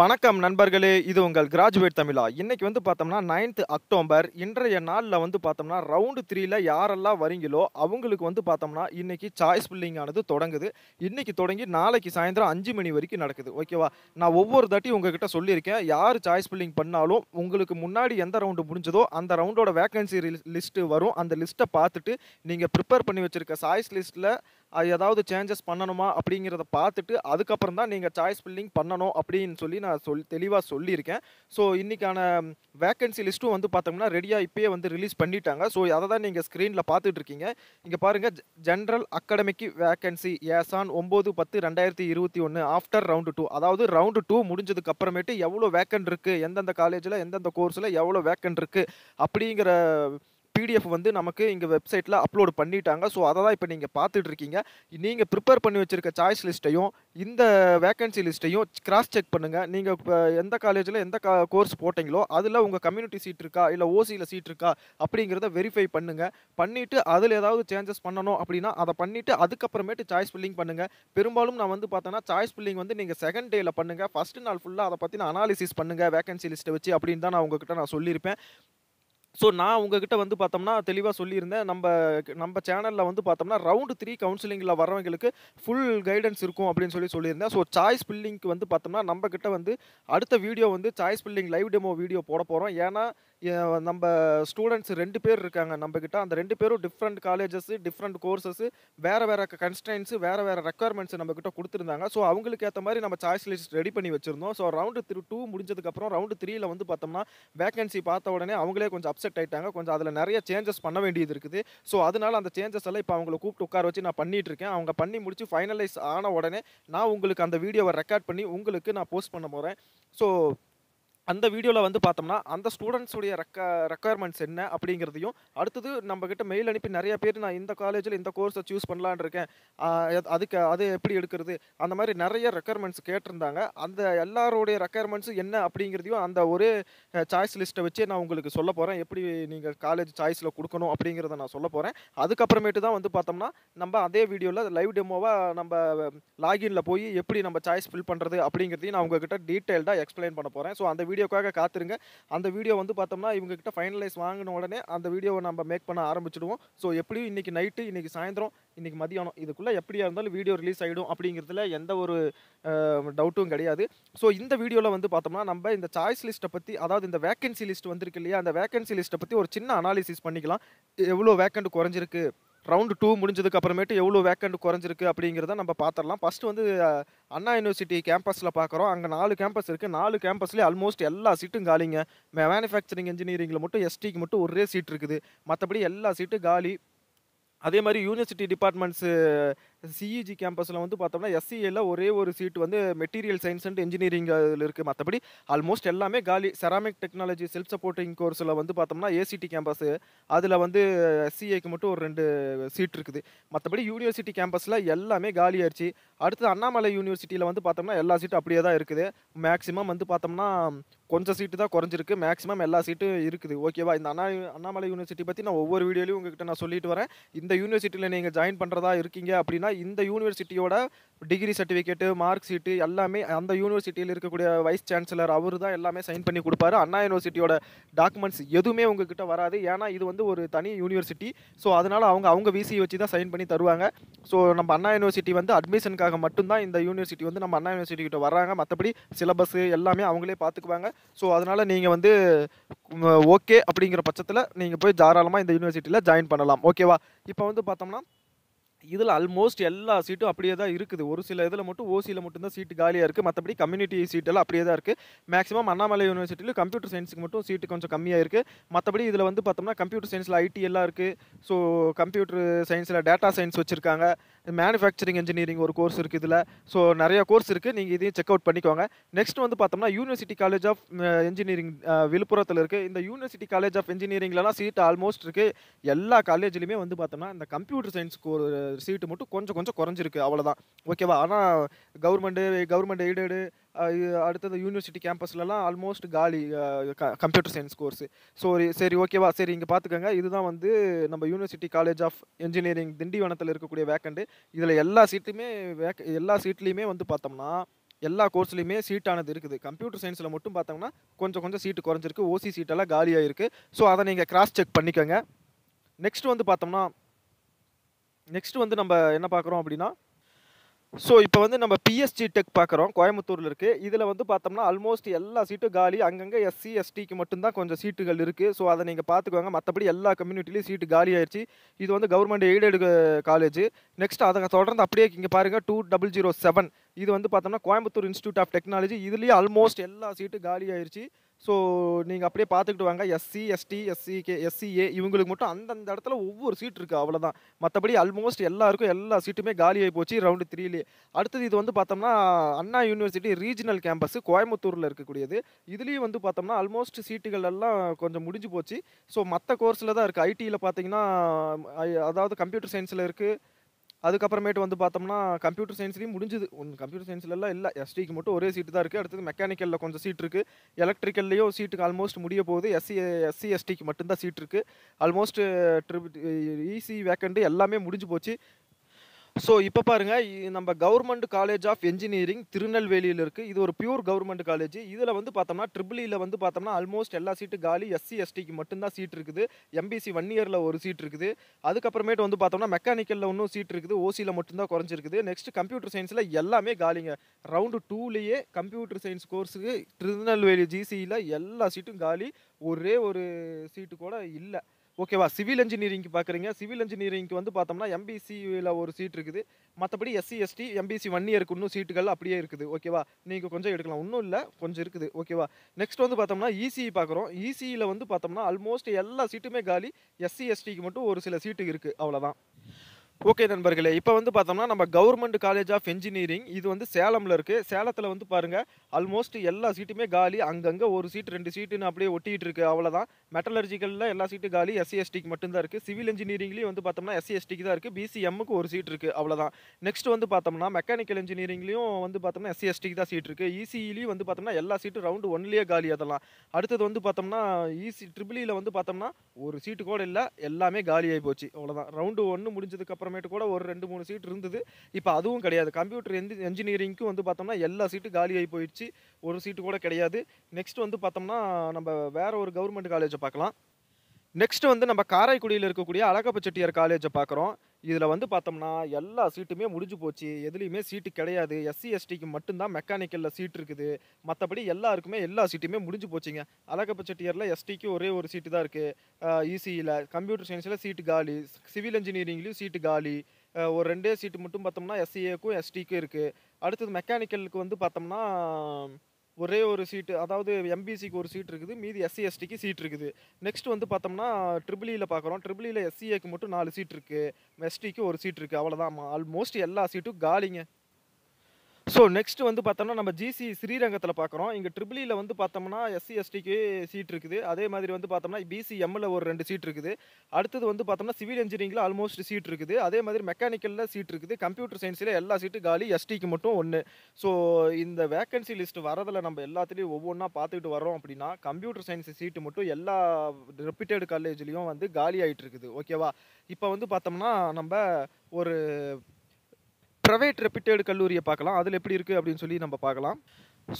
வணக்கம் நண்பர்களே இது உங்கள் கிராஜுவேட் தமிழா இன்றைக்கி வந்து பார்த்தோம்னா நைன்த் அக்டோபர் இன்றைய நாளில் வந்து பார்த்தோம்னா ரவுண்டு த்ரீல யாரெல்லாம் வரீங்களோ அவங்களுக்கு வந்து பார்த்தோம்னா இன்றைக்கி சாய்ஸ் பில்லிங் ஆனது தொடங்குது இன்றைக்கி தொடங்கி நாளைக்கு சாயந்தரம் அஞ்சு மணி வரைக்கும் நடக்குது ஓகேவா நான் ஒவ்வொரு தாட்டி உங்ககிட்ட சொல்லியிருக்கேன் யார் சாய்ஸ் பில்லிங் பண்ணாலும் உங்களுக்கு முன்னாடி எந்த ரவுண்டு முடிஞ்சதோ அந்த ரவுண்டோட வேக்கன்சி லிஸ்ட்டு வரும் அந்த லிஸ்ட்டை பார்த்துட்டு நீங்கள் ப்ரிப்பேர் பண்ணி வச்சுருக்க சாய்ஸ் லிஸ்ட்டில் அது ஏதாவது சேஞ்சஸ் பண்ணணுமா அப்படிங்கிறத பார்த்துட்டு அதுக்கப்புறம் தான் நீங்கள் சாய்ஸ் ஃபில்லிங் பண்ணணும் அப்படின்னு சொல்லி நான் சொல் தெளிவாக சொல்லியிருக்கேன் ஸோ இன்றைக்கான வேக்கன்சி லிஸ்ட்டும் வந்து பார்த்தோம்னா ரெடியாக இப்போயே வந்து ரிலீஸ் பண்ணிட்டாங்க ஸோ அதை தான் நீங்கள் ஸ்க்ரீனில் பார்த்துட்டு இருக்கீங்க இங்கே பாருங்கள் ஜென்ரல் அகாடமிக்கு வேக்கன்சி ஏசான் ஒம்பது பத்து ரெண்டாயிரத்தி இருபத்தி ஒன்று ஆஃப்டர் ரவுண்டு டூ அதாவது ரவுண்டு டூ முடிஞ்சதுக்கு அப்புறமேட்டு எவ்வளோ வேக்கன் இருக்குது எந்தெந்த காலேஜில் எந்தெந்த கோர்ஸில் எவ்வளோ வேக்கன் இருக்குது அப்படிங்கிற பிடிஎஃப் வந்து நமக்கு இங்கே வெப்சைட்டில் அப்லோடு பண்ணிட்டாங்க ஸோ அதை தான் இப்போ நீங்கள் பார்த்துட்டு இருக்கீங்க நீங்கள் ப்ரிப்பேர் பண்ணி வச்சுருக்க சாய்ஸ் லிஸ்ட்டையும் இந்த வேக்கன்சி லிஸ்ட்டையும் கிராஸ் செக் பண்ணுங்கள் நீங்கள் இப்போ எந்த காலேஜில் எந்த கா கோர்ஸ் போட்டிங்களோ அதில் உங்கள் கம்யூனிட்டி சீட் இருக்கா இல்லை ஓசியில் சீட் இருக்கா அப்படிங்கிறத வெரிஃபை பண்ணுங்கள் பண்ணிவிட்டு அதில் ஏதாவது சேஞ்சஸ் பண்ணணும் அப்படின்னா அதை பண்ணிவிட்டு அதுக்கப்புறமேட்டு சாய்ஸ் ஃபில்லிங் பண்ணுங்கள் பெரும்பாலும் நான் வந்து பார்த்தோன்னா சாய்ஸ் ஃபில்லிங் வந்து நீங்கள் செகண்ட் டேயில் பண்ணுங்கள் ஃபஸ்ட்டு நாள் ஃபுல்லாக அதை பற்றின அனாலிசிஸ் பண்ணுங்கள் வேக்கன்சி லிஸ்ட்டை வச்சு அப்படின்னு தான் நான் உங்ககிட்ட நான் சொல்லியிருப்பேன் ஸோ நான் உங்ககிட்ட வந்து பார்த்தோம்னா தெளிவாக சொல்லியிருந்தேன் நம்ம நம்ம சேனலில் வந்து பார்த்தோம்னா ரவுண்டு த்ரீ கவுன்சிலிங்கில் வரவங்களுக்கு ஃபுல் கைடன்ஸ் இருக்கும் அப்படின்னு சொல்லி சொல்லியிருந்தேன் ஸோ சாய்ஸ் பில்லிங்க்கு வந்து பார்த்தோம்னா நம்ம கிட்ட வந்து அடுத்த வீடியோ வந்து choice filling live demo video போட போகிறோம் ஏன்னா நம்ம ஸ்டூடெண்ட்ஸ் ரெண்டு பேர் இருக்காங்க நம்மக்கிட்ட அந்த ரெண்டு பேரும் டிஃப்ரெண்ட் காலேஜஸ் டிஃப்ரெண்ட் கோர்சஸ் வேறு வேறு கன்ஸ்டன்ஸ் வேறு வேறு ரெக்குவயர்மெண்ட்ஸ் நம்மக்கிட்ட கொடுத்துருந்தாங்க ஸோ அவங்களுக்கு ஏற்ற மாதிரி நம்ம சாய்ஸ் லிஸ்ட் ரெடி பண்ணி வச்சுருந்தோம் ஸோ ரவுண்டு த்ரீ டூ முடிஞ்சதுக்கப்புறம் ரவுண்டு த்ரீயில் வந்து பார்த்தோம்னா வேகன்சி பார்த்த உடனே அவங்களே கொஞ்சம் அப்செட் ஆகிட்டாங்க கொஞ்சம் அதில் நிறைய சேஞ்சஸ் பண்ண வேண்டியது இருக்குது ஸோ அதனால் அந்த சேஞ்சஸ் எல்லாம் இப்போ அவங்கள கூப்பிட்டு உட்கார வச்சு நான் பண்ணிகிட்டு இருக்கேன் அவங்க பண்ணி முடிச்சு ஃபைனலைஸ் ஆன உடனே நான் உங்களுக்கு அந்த வீடியோவை ரெக்கார்ட் பண்ணி உங்களுக்கு நான் போஸ்ட் பண்ண போகிறேன் ஸோ அந்த வீடியோவில் வந்து பார்த்தோம்னா அந்த ஸ்டூடெண்ட்ஸுடைய ரெக்க ரெக்குயர்மெண்ட்ஸ் என்ன அப்படிங்கிறதையும் அடுத்தது நம்மக்கிட்ட மெயில் அனுப்பி நிறைய பேர் நான் இந்த காலேஜில் இந்த கோர்ஸை சூஸ் பண்ணலான் இருக்கேன் அதுக்கு அது எப்படி எடுக்கிறது அந்த மாதிரி நிறைய ரெக்குயர்மெண்ட்ஸ் கேட்டிருந்தாங்க அந்த எல்லாருடைய ரெக்குயர்மெண்ட்ஸும் என்ன அப்படிங்கிறதையும் அந்த ஒரே சாய்ஸ் லிஸ்ட்டை வச்சே நான் உங்களுக்கு சொல்ல போகிறேன் எப்படி நீங்கள் காலேஜ் சாய்ஸில் கொடுக்கணும் அப்படிங்கிறத நான் சொல்ல போகிறேன் அதுக்கப்புறமேட்டு தான் வந்து பார்த்தோம்னா நம்ம அதே வீடியோவில் லைவ் டெமோவாக நம்ம லாகின்ல போய் எப்படி நம்ம சாய்ஸ் ஃபில் பண்ணுறது அப்படிங்கிறதையும் நான் உங்ககிட்ட டீட்டெயில்டாக எக்ஸ்பிளைன் பண்ண போகிறேன் ஸோ அந்த வீடியோ வீடியோக்காக காத்திருங்க அந்த வீடியோ வந்து பார்த்தோம்னா இவங்ககிட்ட ஃபைனலைஸ் வாங்கின உடனே அந்த வீடியோவை நம்ம மேக் பண்ண ஆரம்பிச்சிடுவோம் ஸோ எப்படியும் இன்றைக்கி நைட்டு இன்றைக்கி சாயந்தரம் இன்றைக்கி மதியானம் இதுக்குள்ளே எப்படியா இருந்தாலும் வீடியோ ரிலீஸ் ஆகிடும் அப்படிங்கிறதுல எந்த ஒரு டவுட்டும் கிடையாது ஸோ இந்த வீடியோவில் வந்து பார்த்தோம்னா நம்ம இந்த சாய்ஸ் லிஸ்ட்டை பற்றி அதாவது இந்த வேக்கன்சி லிஸ்ட் வந்திருக்கு இல்லையா அந்த வேக்கன்சி லிஸ்ட்டை பற்றி ஒரு சின்ன அனாலிசிஸ் பண்ணிக்கலாம் எவ்வளோ வேக்கண்ட் குறைஞ்சிருக்கு ரவுண்டு டூ முடிஞ்சதுக்கு அப்புறமேட்டு எவ்வளோ வேக்கண்ட் குறைஞ்சிருக்கு அப்படிங்கிறத நம்ம பார்த்துடலாம் ஃபஸ்ட்டு வந்து அண்ணா யூனிவர்சிட்டி கேம்பஸில் பார்க்குறோம் அங்கே நாலு கேம்பஸ் இருக்குது நாலு கேம்பஸ்லேயே ஆல்மோஸ்ட் எல்லா சீட்டும் காலிங்க மேனுஃபேக்சரிங் இன்ஜினியரிங்கில் மட்டும் எஸ்டிக்கு மட்டும் ஒரே சீட் இருக்குது மற்றபடி எல்லா சீட்டும் காலி அதே மாதிரி யூனிவர்சிட்டி டிபார்ட்மெண்ட்ஸு சிஇஜி கேம்பஸில் e வந்து பார்த்தோம்னா எஸ்சிஏல e ஒரே ஒரு சீட் வந்து மெட்டீரியல் சயின்ஸ் அண்ட் இன்ஜினியரிங் அதில் இருக்குது மற்றபடி ஆல்மோஸ்ட் எல்லாமே காலி செராமிக் டெக்னாலஜி செல்ஃப் சப்போர்ட்டிங் கோர்ஸில் வந்து பார்த்தோம்னா ஏசிடி கேம்பஸ் அதில் வந்து எஸ்சிஏக்கு e மட்டும் ஒரு ரெண்டு சீட் இருக்குது மற்றபடி யூனிவர்சிட்டி கேம்பஸில் எல்லாமே காலியாயிருச்சு அடுத்தது அண்ணாமலை யூனிவர்சிட்டியில் வந்து பார்த்தோம்னா எல்லா சீட்டும் அப்படியே தான் இருக்குது மேக்ஸிமம் வந்து பார்த்தோம்னா கொஞ்சம் சீட்டு தான் குறைஞ்சிருக்கு மேக்ஸிமம் எல்லா சீட்டும் இருக்குது ஓகேவா இந்த அண்ணா அண்ணாமலை யூனிவர்சிட்டி பற்றி நான் ஒவ்வொரு வீடியோலையும் உங்ககிட்ட நான் சொல்லிட்டு வரேன் இந்த யூனிவர்சிட்டியில் நீங்கள் ஜாயின் பண்ணுறதா இருக்கீங்க அப்படின்னா இந்த யூனிவர்சிட்டியோட டிகிரி சர்டிஃபிகேட்டு மார்க் ஷீட்டு எல்லாமே அந்த யூனிவர்சிட்டியில் இருக்கக்கூடிய வைஸ் சான்சலர் அவர் தான் எல்லாமே சைன் பண்ணி கொடுப்பாரு அண்ணா யூனிவர்சிட்டியோட டாக்குமெண்ட்ஸ் எதுவுமே உங்ககிட்ட வராது ஏன்னா இது வந்து ஒரு தனி யூனிவர்சிட்டி ஸோ அதனால் அவங்க அவங்க விசி வச்சு தான் சைன் பண்ணி தருவாங்க ஸோ நம்ம அண்ணா யூனிவர்சிட்டி வந்து அட்மிஷனுக்காக மட்டும்தான் இந்த யூனிவர்சிட்டி வந்து நம்ம அண்ணா யூனிவர்சிட்டி கிட்ட வராங்க மற்றபடி சிலபஸ் எல்லாமே அவங்களே பார்த்துக்குவாங்க ஸோ அதனால் நீங்கள் வந்து ஓகே அப்படிங்கிற பட்சத்தில் நீங்கள் போய் தாராளமாக இந்த யூனிவர்சிட்டியில் ஜாயின் பண்ணலாம் ஓகேவா இப்போ வந்து பார்த்தோம்னா இதில் ஆல்மோஸ்ட் எல்லா சீட்டும் அப்படியே தான் இருக்குது ஒரு சில இதில் மட்டும் ஓசியில் மட்டும்தான் சீட்டு காலியாக இருக்குது மற்றபடி கம்யூனிட்டி சீட்டெல்லாம் அப்படியே தான் இருக்குது மேக்ஸிமம் அண்ணாமலை யூனிவர்சிட்டியில் கம்ப்யூட்டர் சயின்ஸுக்கு மட்டும் சீட்டு கொஞ்சம் கம்மியாக இருக்குது மற்றபடி இதில் வந்து பார்த்தோம்னா கம்ப்யூட்டர் சயின்ஸில் ஐடி எல்லாம் இருக்குது ஸோ கம்ப்யூட்டர் சயின்ஸில் டேட்டா சயின்ஸ் வச்சுருக்காங்க மேனுஃபேக்சரிங் இன்ஜினியரிங் ஒரு கோர்ஸ் இருக்குது இதில் ஸோ நிறைய கோர்ஸ் இருக்குது நீங்கள் இதையும் செக் அவுட் பண்ணிக்கோங்க நெக்ஸ்ட் வந்து பார்த்தோம்னா யூனிவர்சிட்டி காலேஜ் ஆஃப் இன்ஜினியரிங் விழுப்புரத்தில் இருக்குது இந்த யூனிவர்சிட்டி காலேஜ் ஆஃப் இன்ஜினியரிங்லலாம் சீட் ஆல்மோஸ்ட் இருக்குது எல்லா காலேஜ்லையுமே வந்து பார்த்தோம்னா இந்த கம்ப்யூட்டர் சயின்ஸ் ஒரு சீட்டு மட்டும் கொஞ்சம் கொஞ்சம் குறைஞ்சிருக்கு அவ்வளோதான் ஓகேவா ஆனால் கவர்மெண்ட்டு கவர்மெண்ட் எய்டடு அடுத்தது யூனிவர்சிட்டி கேம்பஸ்லலாம் ஆல்மோஸ்ட் காலி கம்ப்யூட்டர் சயின்ஸ் கோர்ஸ் ஸோ சரி ஓகேவா சரி இங்கே பார்த்துக்கோங்க இதுதான் வந்து நம்ம யூனிவர்சிட்டி காலேஜ் ஆஃப் இன்ஜினியரிங் திண்டிவனத்தில் இருக்கக்கூடிய வேக்கண்ட்டு இதில் எல்லா சீட்லையுமே வேக் எல்லா சீட்லேயுமே வந்து பார்த்தோம்னா எல்லா கோர்ஸ்லையுமே சீட்டானது இருக்குது கம்ப்யூட்டர் சயின்ஸில் மட்டும் பார்த்தோம்னா கொஞ்சம் கொஞ்சம் சீட்டு குறைஞ்சிருக்கு ஓசி சீட்டெல்லாம் காலியாக இருக்குது ஸோ அதை நீங்கள் கிராஸ் செக் பண்ணிக்கோங்க நெக்ஸ்ட் வந்து பார்த்தோம்னா நெக்ஸ்ட் வந்து நம்ம என்ன பார்க்குறோம் அப்படின்னா ஸோ இப்போ வந்து நம்ம பிஎஸ்டி டெக் பார்க்குறோம் கோயம்புத்தூரில் இருக்குது இதில் வந்து பார்த்தோம்னா ஆல்மோஸ்ட் எல்லா சீட்டும் காலி அங்கங்கே எஸ்சி எஸ்டிக்கு மட்டும்தான் கொஞ்சம் சீட்டுகள் இருக்குது ஸோ அதை நீங்கள் பார்த்துக்கோங்க மற்றபடி எல்லா கம்யூனிட்டிலையும் சீட்டு காலி ஆயிடுச்சு இது வந்து கவர்மெண்ட் எய்டடு காலேஜ் நெக்ஸ்ட் அதை தொடர்ந்து அப்படியே இங்கே பாருங்கள் டூ டபுள் ஜீரோ செவன் இது வந்து பார்த்தோம்னா கோயம்புத்தூர் இன்ஸ்டியூட் ஆஃப் டெக்னாலஜி இதுலேயே ஆல்மோஸ்ட் எல்லா சீட்டும் காலி ஆயிடுச்சு ஸோ நீங்கள் அப்படியே பார்த்துக்கிட்டு வாங்க எஸ்சி எஸ்டி எஸ்சி கே எஸ்சிஏ இவங்களுக்கு மட்டும் அந்தந்த இடத்துல ஒவ்வொரு சீட் இருக்குது அவ்வளோதான் மற்றபடி ஆல்மோஸ்ட் எல்லாருக்கும் எல்லா சீட்டுமே காலியாகி போச்சு ரவுண்டு த்ரீலே அடுத்தது இது வந்து பார்த்தோம்னா அண்ணா யூனிவர்சிட்டி ரீஜனல் கேம்பஸ் கோயம்புத்தூரில் இருக்கக்கூடியது இதுலேயும் வந்து பார்த்தோம்னா ஆல்மோஸ்ட் சீட்டுகள் எல்லாம் கொஞ்சம் முடிஞ்சு போச்சு ஸோ மற்ற கோர்ஸில் தான் இருக்குது ஐடியில் பார்த்தீங்கன்னா அதாவது கம்ப்யூட்டர் சயின்ஸில் இருக்குது அதுக்கப்புறமேட்டு வந்து பார்த்தோம்னா கம்ப்யூட்டர் சயின்ஸ்லேயும் முடிஞ்சுது ஒன்று கம்ப்யூட்டர் சயின்ஸ்லலாம் இல்லை எஸ்டிக்கு மட்டும் ஒரே சீட்டு தான் இருக்குது அடுத்தது மெக்கானிக்கலில் கொஞ்சம் சீட் இருக்குது எலக்ட்ரிக்கல்லையோ சீட்டுக்கு ஆல்மோஸ்ட் முடிய போகுது எஸ்சி எஸ்சி எஸ்டிக்கு மட்டும்தான் சீட் இருக்குது ஆல்மோஸ்ட் ட்ரிபிள் ஈசி வேக்கண்ட்டு எல்லாமே முடிஞ்சு போச்சு ஸோ இப்போ பாருங்க நம்ம கவர்மெண்ட் காலேஜ் ஆஃப் என்ஜினியரிங் திருநெல்வேலியில் இருக்குது இது ஒரு பியூர் கவர்மெண்ட் காலேஜ் இதில் வந்து பார்த்தோம்னா ட்ரிபிளியில் e வந்து பார்த்தோம்னா ஆல்மோஸ்ட் எல்லா சீட்டு காலி எஸ்சி எஸ்டிக்கு மட்டும்தான் சீட் இருக்குது எம்பிசி ஒன் இயரில் ஒரு சீட் இருக்குது அதுக்கப்புறமேட்டு வந்து பார்த்தோம்னா மெக்கானிக்கலில் ஒன்றும் சீட் இருக்குது ஓசியில் மட்டும்தான் குறைஞ்சிருக்குது நெக்ஸ்ட் கம்ப்யூட்டர் சயின்ஸில் எல்லாமே காலிங்க ரவுண்டு டூலேயே கம்ப்யூட்டர் சயின்ஸ் கோர்ஸுக்கு திருநெல்வேலி ஜிசியில் e எல்லா சீட்டும் காலி ஒரே ஒரு சீட்டு கூட இல்லை ஓகேவா சிவில் இன்ஜினியரிங்க்கு பார்க்குறீங்க சிவில் இன்ஜினியரிங்க்கு வந்து பார்த்தோம்னா எம்பிசியில் ஒரு சீட் இருக்குது மற்றபடி எஸ்சி எஸ்டி எம்பிசி ஒன் இயருக்கு இன்னும் சீட்டுகள் அப்படியே இருக்குது ஓகேவா நீங்கள் கொஞ்சம் எடுக்கலாம் ஒன்றும் இல்லை கொஞ்சம் இருக்குது ஓகேவா நெக்ஸ்ட் வந்து பார்த்தோம்னா இசிஇ e e பார்க்குறோம் இசியில் e வந்து பார்த்தோம்னா ஆல்மோஸ்ட் எல்லா சீட்டுமே காலி எஸ்சி எஸ்டிக்கு மட்டும் ஒரு சில சீட்டு இருக்குது அவ்வளோதான் ஓகே நண்பர்களே இப்போ வந்து பார்த்தோம்னா நம்ம கவர்மெண்ட் காலேஜ் ஆஃப் என்ஜினியரிங் இது வந்து சேலமில் இருக்குது சேலத்தில் வந்து பாருங்கள் ஆல்மோஸ்ட் எல்லா சீட்டுமே காலி அங்கங்கே ஒரு சீட் ரெண்டு சீட்டுன்னு அப்படியே ஒட்டிகிட்டு இருக்குது அவ்வளோதான் மெட்டலர்ஜிக்கலில் எல்லா சீட்டு காலி எஸ்சி எஸ்டிக்கு e மட்டும்தான் இருக்குது சிவில் இன்ஜினியரிங்லேயும் வந்து பார்த்தோம்னா எஸ்சி எஸ்டிக்கு e தான் இருக்குது பிசிஎம்முக்கு ஒரு சீட் இருக்குது அவ்வளோதான் நெக்ஸ்ட் வந்து பார்த்தோம்னா மெக்கானிக்கல் இன்ஜினியரிங்லேயும் வந்து பார்த்தோம்னா எஸ்சி எஸ்டிக்கு e தான் சீட் இருக்குது இசிஇலையும் வந்து பார்த்தோம்னா எல்லா சீட்டும் ரவுண்டு ஒன்லேயே காலி அதெல்லாம் அடுத்தது வந்து பார்த்தோம்னா இசி ட்ரிபிளியில் வந்து பார்த்தோம்னா ஒரு சீட்டு கூட இல்லை எல்லாமே காலி ஆகி போச்சு அவ்வளோதான் ரவுண்டு ஒன்று முடிஞ்சதுக்கப்புறம் அப்புறமேட்டு கூட ஒரு ரெண்டு மூணு சீட் இருந்தது இப்போ அதுவும் கிடையாது கம்ப்யூட்டர் எந்த என்ஜினியரிங்க்கும் வந்து பார்த்தோம்னா எல்லா சீட்டும் காலியாகி போயிடுச்சு ஒரு சீட்டு கூட கிடையாது நெக்ஸ்ட் வந்து பார்த்தோம்னா நம்ம வேற ஒரு கவர்மெண்ட் காலேஜை பார்க்கலாம் நெக்ஸ்ட் வந்து நம்ம காரைக்குடியில் இருக்கக்கூடிய அழகப்ப செட்டியார் காலேஜை பார்க்குறோம் இதில் வந்து பார்த்தோம்னா எல்லா சீட்டுமே முடிஞ்சு போச்சு எதுலேயுமே சீட்டு கிடையாது எஸ்சி எஸ்டிக்கு மட்டும்தான் மெக்கானிக்கலில் சீட் இருக்குது மற்றபடி எல்லாருக்குமே எல்லா சீட்டுமே முடிஞ்சு போச்சுங்க அழகப்பச்ச டியரில் எஸ்டிக்கு ஒரே ஒரு சீட்டு தான் இருக்குது இசியில் கம்ப்யூட்டர் சயின்ஸில் சீட்டு காலி சிவில் இன்ஜினியரிங்லேயும் சீட்டு காலி ஒரு ரெண்டே சீட்டு மட்டும் பார்த்தோம்னா எஸ்சிஏக்கும் எஸ்டிக்கும் இருக்குது அடுத்தது மெக்கானிக்கலுக்கு வந்து பார்த்தோம்னா ஒரே ஒரு சீட்டு அதாவது எம்பிசிக்கு ஒரு சீட் இருக்குது மீதி எஸ்சி எஸ்டிக்கு சீட் இருக்குது நெக்ஸ்ட் வந்து பார்த்தோம்னா ட்ரிபிளியில் e பார்க்குறோம் ட்ரிபிளியில் e எஸ்சிஏக்கு மட்டும் நாலு சீட் இருக்குது எஸ்டிக்கு ஒரு சீட் இருக்குது அவ்வளோதான் ஆல்மோஸ்ட் எல்லா சீட்டும் காலிங்க ஸோ நெக்ஸ்ட் வந்து பார்த்தோம்னா நம்ம ஜிசி ஸ்ரீரங்கத்தில் பார்க்குறோம் இங்கே ட்ரிபிளியில் e வந்து பார்த்தோம்னா எஸ்சி எஸ்டிக்கு சீட் இருக்குது அதே மாதிரி வந்து பார்த்தோம்னா பிசி எம்மில் ஒரு ரெண்டு சீட் இருக்குது அடுத்தது வந்து பார்த்தோம்னா சிவில் இன்ஜினியரிங்கில் ஆல்மோஸ்ட் சீட் இருக்குது அதே மாதிரி மெக்கானிக்கலில் சீட் இருக்குது கம்ப்யூட்டர் சயின்ஸில் எல்லா சீட்டு காலி எஸ்டிக்கு மட்டும் ஒன்று ஸோ இந்த வேக்கன்சி லிஸ்ட் வரதில் நம்ம எல்லாத்துலேயும் ஒவ்வொன்றா பார்த்துக்கிட்டு வரோம் அப்படின்னா கம்ப்யூட்டர் சயின்ஸ் சீட்டு மட்டும் எல்லா ரெப்யூட்டட் காலேஜ்லேயும் வந்து காலி ஆகிட்டு இருக்குது ஓகேவா இப்போ வந்து பார்த்தோம்னா நம்ம ஒரு ப்ரைவேட் ரெப்பிட்டேடு கல்லூரியை பார்க்கலாம் அதில் எப்படி இருக்குது அப்படின்னு சொல்லி நம்ம பார்க்கலாம்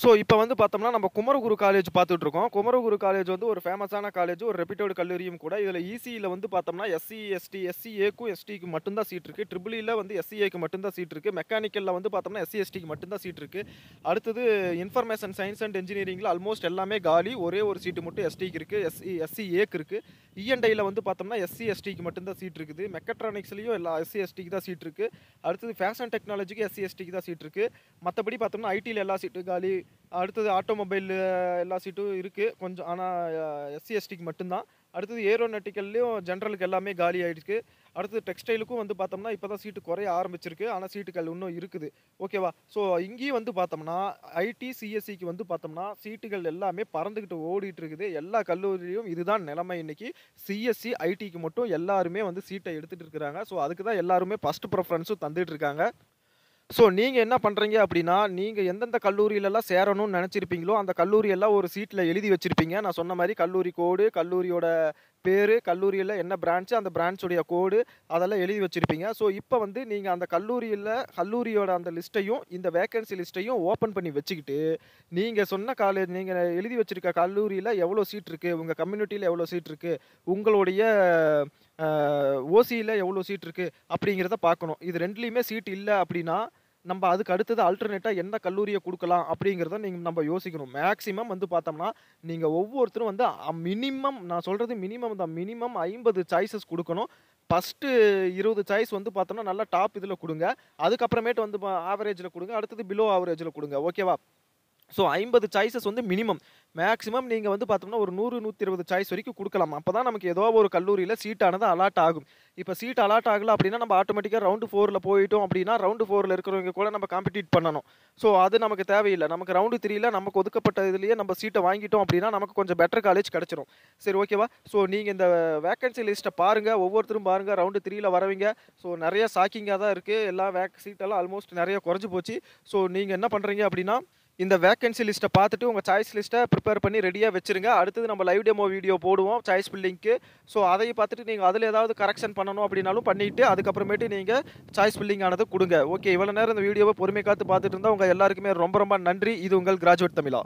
ஸோ இப்போ வந்து பார்த்தோம்னா நம்ம குமரகுரு காலேஜ் பார்த்துட்டு இருக்கோம் குமரகுரு காலேஜ் வந்து ஒரு ஃபேமஸான காலேஜ் ஒரு ரெப்யூட்டட் கல்லூரியும் கூட இதில் இசியில் e e வந்து பார்த்தோம்னா எஸ்சி எஸ்டி எஸ்சிஏக்கும் e, எஸ்டிக்கு மட்டும்தான் சீட் இருக்குது ட்ரிபிளியில் வந்து எஸ்சிஏக்கு மட்டும்தான் சீட் இருக்குது மெக்கானிக்கலில் வந்து பார்த்தோம்னா எஸ்சி எஸ்டிக்கு மட்டும்தான் சீட் இருக்குது அடுத்தது இன்ஃபர்மேஷன் சயின்ஸ் அண்ட் இன்ஜினியரிங்கில் ஆல்மோஸ்ட் எல்லாமே காலி ஒரே ஒரு சீட்டு மட்டும் எஸ்டிக்கு இருக்குது எஸ்சி எஸ்சிஏக்கு இருக்குது இஎன்டையில் வந்து பார்த்தோம்னா எஸ்சி எஸ்டிக்கு மட்டும்தான் சீட் இருக்குது மெக்கட்ரானிக்ஸ்லையும் எல்லா எஸ்சி எஸ்டிக்கு தான் சீட் இருக்குது அடுத்தது ஃபேஷன் டெக்னாலஜிக்கு எஸ்சி எஸ்டிக்கு தான் சீட் இருக்குது மற்றபடி பார்த்தோம்னா ஐடியில் எல்லா சீட்டு காலி அடுத்தது ஆட்டோமொபைல் எல்லா சீட்டும் இருக்குது கொஞ்சம் ஆனால் எஸ்சி எஸ்டிக்கு மட்டும்தான் அடுத்தது ஏரோநாட்டிக்கல்லையும் ஜென்ரலுக்கு எல்லாமே காலி ஆகிடுச்சு அடுத்தது டெக்ஸ்டைலுக்கும் வந்து பார்த்தோம்னா இப்போ தான் சீட்டு குறைய ஆரம்பிச்சிருக்கு ஆனால் சீட்டுகள் இன்னும் இருக்குது ஓகேவா ஸோ இங்கேயும் வந்து பார்த்தோம்னா ஐடி சிஎஸ்சிக்கு வந்து பார்த்தோம்னா சீட்டுகள் எல்லாமே பறந்துக்கிட்டு ஓடிட்டு இருக்குது எல்லா கல்லூரியிலையும் இதுதான் நிலைமை இன்னைக்கு சிஎஸ்சி ஐடிக்கு மட்டும் எல்லாருமே வந்து சீட்டை எடுத்துகிட்டு இருக்கிறாங்க ஸோ அதுக்கு தான் எல்லாருமே ஃபஸ்ட் ப்ரிஃபரன்ஸும் தந்துட்டு இருக்காங்க ஸோ நீங்கள் என்ன பண்ணுறீங்க அப்படின்னா நீங்கள் எந்தெந்த கல்லூரியிலலாம் சேரணும்னு நினச்சிருப்பீங்களோ அந்த கல்லூரியெல்லாம் ஒரு சீட்டில் எழுதி வச்சுருப்பீங்க நான் சொன்ன மாதிரி கல்லூரி கோடு கல்லூரியோட பேர் கல்லூரியில் என்ன பிரான்ச்சு அந்த பிரான்ச்சுடைய கோடு அதெல்லாம் எழுதி வச்சுருப்பீங்க ஸோ இப்போ வந்து நீங்கள் அந்த கல்லூரியில் கல்லூரியோட அந்த லிஸ்ட்டையும் இந்த வேக்கன்சி லிஸ்ட்டையும் ஓப்பன் பண்ணி வச்சுக்கிட்டு நீங்கள் சொன்ன காலேஜ் நீங்கள் எழுதி வச்சுருக்க கல்லூரியில் எவ்வளோ சீட் இருக்குது உங்கள் கம்யூனிட்டியில் எவ்வளோ சீட் இருக்குது உங்களுடைய ஓசியில் எவ்வளோ சீட் இருக்குது அப்படிங்கிறத பார்க்கணும் இது ரெண்டுலேயுமே சீட் இல்லை அப்படின்னா நம்ம அதுக்கு அடுத்தது அல்டர்னேட்டாக எந்த கல்லூரியை கொடுக்கலாம் அப்படிங்கிறத நீங்கள் நம்ம யோசிக்கணும் மேக்ஸிமம் வந்து பார்த்தோம்னா நீங்கள் ஒவ்வொருத்தரும் வந்து மினிமம் நான் சொல்கிறது மினிமம் தான் மினிமம் ஐம்பது சாய்ஸஸ் கொடுக்கணும் ஃபஸ்ட்டு இருபது சாய்ஸ் வந்து பார்த்தோம்னா நல்லா டாப் இதில் கொடுங்க அதுக்கப்புறமேட்டு வந்து ஆவரேஜில் கொடுங்க அடுத்தது பிலோ ஆவரேஜில் கொடுங்க ஓகேவா ஸோ ஐம்பது சாய்ஸஸ் வந்து மினிமம் மேக்ஸிமம் நீங்கள் வந்து பார்த்தோம்னா ஒரு நூறு நூற்றி இருபது சாய்ஸ் வரைக்கும் கொடுக்கலாம் அப்போ தான் நமக்கு ஏதோ ஒரு கல்லூரியில் சீட்டானது அலாட் ஆகும் இப்போ சீட் அலாட் ஆகல அப்படின்னா நம்ம ஆட்டோமேட்டிக்காக ரவுண்டு ஃபோரில் போயிட்டோம் அப்படின்னா ரவுண்டு ஃபோரில் இருக்கிறவங்க கூட நம்ம காம்படிட் பண்ணணும் ஸோ அது நமக்கு தேவையில்லை நமக்கு ரவுண்டு த்ரீயில் நமக்கு ஒதுக்கப்பட்ட இதுலேயே நம்ம சீட்டை வாங்கிட்டோம் அப்படின்னா நமக்கு கொஞ்சம் பெட்டர் காலேஜ் கிடச்சிரும் சரி ஓகேவா ஸோ நீங்கள் இந்த வேக்கன்சி லிஸ்ட்டை பாருங்கள் ஒவ்வொருத்தரும் பாருங்கள் ரவுண்டு த்ரீயில் வரவங்க ஸோ நிறைய சாக்கிங்காக தான் இருக்குது எல்லா வேக் சீட்டெல்லாம் ஆல்மோஸ்ட் நிறைய குறைஞ்சி போச்சு ஸோ நீங்கள் என்ன பண்ணுறீங்க அப்படின்னா இந்த வேகன்சி லிஸ்ட்டை பார்த்துட்டு உங்கள் சாய்ஸ் லிஸ்ட்டை ப்ரிப்பேர் பண்ணி ரெடியாக வச்சுருங்க அடுத்தது நம்ம லைவ் டெமோ வீடியோ போடுவோம் சாய்ஸ் பில்லிங்க்கு ஸோ அதையும் பார்த்துட்டு நீங்கள் அதில் ஏதாவது கரெக்ஷன் பண்ணணும் அப்படின்னாலும் பண்ணிவிட்டு அதுக்கப்புறமேட்டு நீங்கள் சாய்ஸ் பில்டிங் ஆனது கொடுங்க ஓகே இவ்வளோ நேரம் இந்த வீடியோவை பொறுமை காத்து பார்த்துட்டு இருந்தால் உங்கள் எல்லாருக்குமே ரொம்ப ரொம்ப நன்றி இது உங்கள் கிராஜுவேட் தமிழா